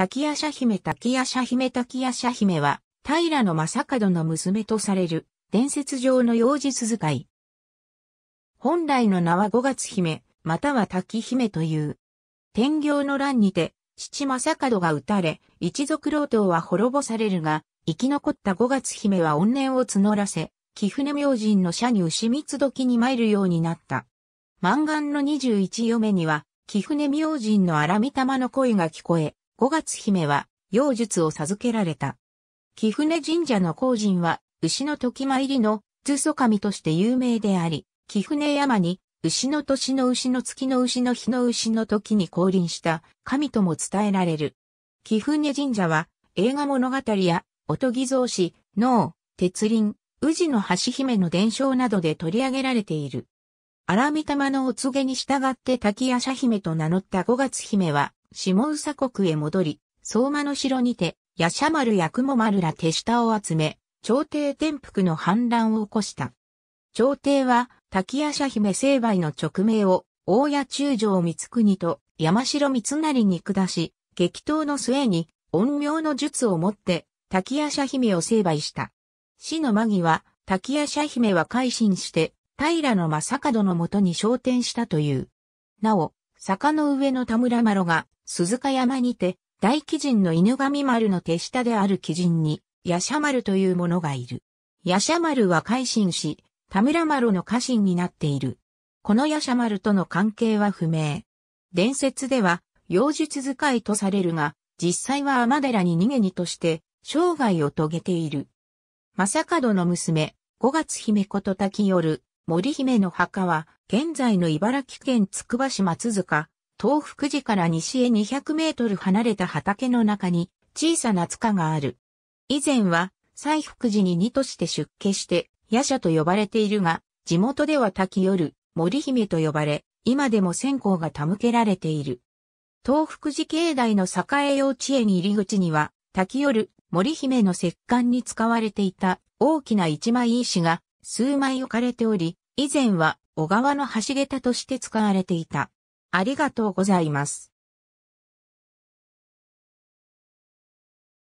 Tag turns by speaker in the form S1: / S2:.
S1: 滝夜叉姫滝夜叉姫滝夜叉姫は、平の正門の娘とされる、伝説上の幼児鈴かい。本来の名は五月姫、または滝姫という。天行の乱にて、父正門が撃たれ、一族老頭は滅ぼされるが、生き残った五月姫は怨念を募らせ、貴船明神の社に牛三つ時に参るようになった。満願の21嫁には、貴船明神の荒御玉の声が聞こえ、五月姫は、妖術を授けられた。貴船神社の工人は、牛の時参りの、図祖神として有名であり、貴船山に、牛の年の牛の月の牛の日の牛の時に降臨した神とも伝えられる。貴船神社は映画物語やおとぎ造詞、脳、鉄輪、宇治の橋姫の伝承などで取り上げられている。荒見玉のお告げに従って滝夜社姫と名乗った五月姫は下佐国へ戻り、相馬の城にて、夜叉丸や雲丸ら手下を集め、朝廷転覆の反乱を起こした。朝廷は、滝夜叉姫成敗の直命を、大谷中将光国と山城三成に下し、激闘の末に、陰陽の術をもって、滝夜叉姫を成敗した。死の間際、滝夜叉姫は改心して、平野正門のもとに昇天したという。なお、坂の上の田村麻呂が、鈴鹿山にて、大鬼人の犬神丸の手下である鬼人に、ヤシャ丸という者がいる。ヤシャ丸は改心し、田村麻呂の家臣になっている。このヤシャ丸との関係は不明。伝説では、妖術使いとされるが、実際は天寺に逃げにとして、生涯を遂げている。正門の娘、五月姫こと滝夜、森姫の墓は、現在の茨城県つくば市松塚、東福寺から西へ200メートル離れた畑の中に小さな塚がある。以前は、西福寺に2として出家して、夜舎と呼ばれているが、地元では滝夜、森姫と呼ばれ、今でも線香が手向けられている。東福寺境内の栄幼稚園入り口には、滝夜、森姫の石棺に使われていた大きな一枚石が数枚置かれており、以前は小川の橋桁として使われていた。ありがとうございます。